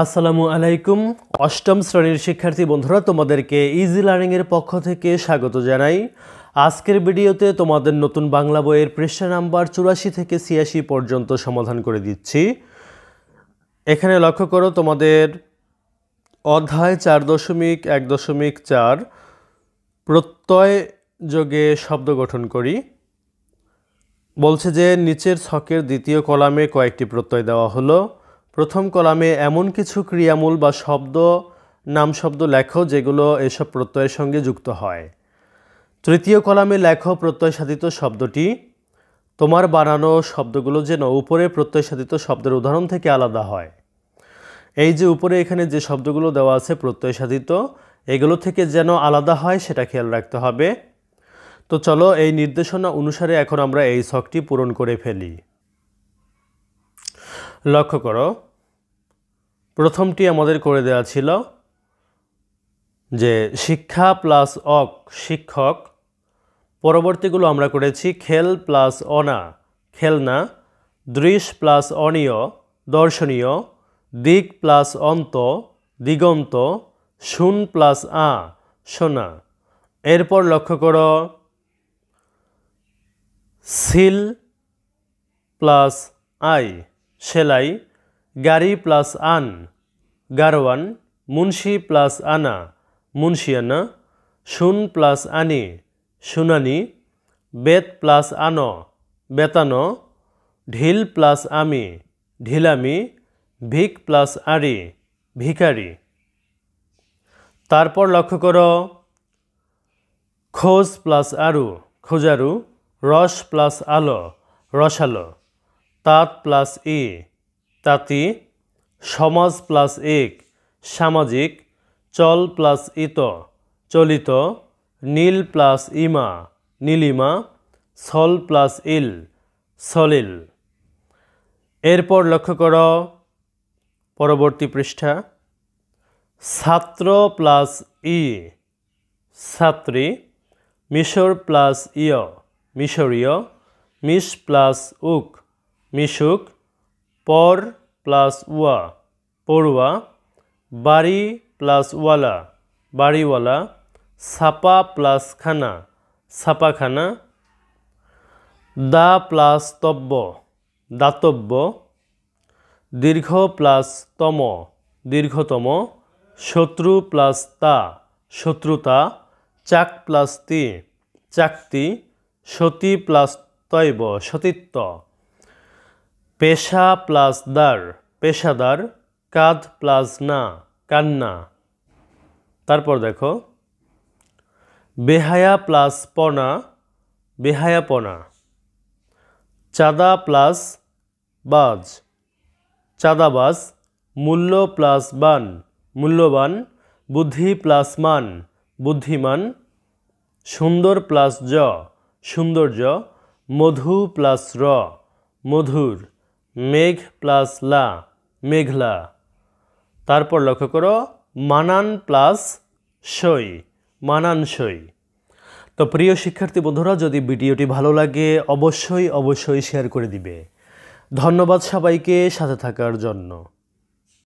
আসসালামু আলাইকুম অষ্টম শ্রেণীর শিক্ষার্থী বন্ধুরা তোমাদেরকে ইজি লার্নিংয়ের পক্ষ থেকে স্বাগত জানাই আজকের ভিডিওতে তোমাদের নতুন বাংলা বইয়ের পৃষ্ঠা নাম্বার চুরাশি থেকে ছিয়াশি পর্যন্ত সমাধান করে দিচ্ছি এখানে লক্ষ্য করো তোমাদের অধ্যায় চার দশমিক এক দশমিক চার প্রত্যয় যোগে শব্দ গঠন করি বলছে যে নিচের ছকের দ্বিতীয় কলামে কয়েকটি প্রত্যয় দেওয়া হলো প্রথম কলামে এমন কিছু ক্রিয়ামূল বা শব্দ নাম শব্দ লেখো যেগুলো এসব প্রত্যয়ের সঙ্গে যুক্ত হয় তৃতীয় কলামে লেখো প্রত্যয় সাধিত শব্দটি তোমার বানানো শব্দগুলো যেন উপরে প্রত্যয় সাধিত শব্দের উদাহরণ থেকে আলাদা হয় এই যে উপরে এখানে যে শব্দগুলো দেওয়া আছে প্রত্যয় সাধিত এগুলো থেকে যেন আলাদা হয় সেটা খেয়াল রাখতে হবে তো চলো এই নির্দেশনা অনুসারে এখন আমরা এই শখটি পূরণ করে ফেলি লক্ষ্য করো প্রথমটি আমাদের করে দেওয়া ছিল যে শিক্ষা প্লাস অক শিক্ষক পরবর্তীগুলো আমরা করেছি খেল প্লাস অনা খেলনা দৃশ প্লাস অনীয় দর্শনীয় দিক প্লাস অন্ত দিগন্ত শুন প্লাস আ শোনা এরপর লক্ষ্য করো সিল প্লাস আই সেলাই গাড়ি প্লাস আন গারওয়ান মুন্সি প্লাস আনা মুন্সিয়ানা শুন প্লাস আনি শুনানি বেত প্লাস আন বেতানো ঢিল প্লাস আমি ঢিলামি ভিক প্লাস আরি ভিকারি তারপর লক্ষ্য কর খোঁজ প্লাস আরু খোঁজারু রস প্লাস আলো রসালো তাঁত প্লাস এ তাঁতি সমাজ প্লাস এক সামাজিক চল প্লাস ইত চলিত নীল প্লাস ইমা নীলিমা ছল প্লাস ইল সলিল এরপর লক্ষ্য কর পরবর্তী পৃষ্ঠা ছাত্র প্লাস ই ছাত্রী মিশর প্লাস ইয় মিশরীয় মিশ প্লাস উক মিশুক পর প্লাস ওয়া পড়ুয়া বাড়ি প্লাস ওয়ালা বাড়িওয়ালা ছাপা প্লাস খানা ছাপাখানা দা প্লাস তব্য দাতব্য দীর্ঘ প্লাস তম দীর্ঘতম শত্রু প্লাস তা শত্রুতা চাক প্লাস তি চাকতি সতী প্লাস তৈব সতীত্ব পেশা প্লাস দার পেশাদার কাঁধ প্লাস না কান্না তারপর দেখো বেহায়া প্লাস পনা বেহায়াপনা চাঁদা প্লাস বাজ চাঁদাবাজ মূল্য প্লাস বান মূল্যবান বুদ্ধি প্লাস মান বুদ্ধিমান সুন্দর প্লাস জ সৌন্দর্য মধু প্লাস র মধুর মেঘ প্লাস লা মেঘলা তারপর লক্ষ্য করো মানান প্লাস সই মানান সই তো প্রিয় শিক্ষার্থী বন্ধুরা যদি ভিডিওটি ভালো লাগে অবশ্যই অবশ্যই শেয়ার করে দিবে ধন্যবাদ সবাইকে সাথে থাকার জন্য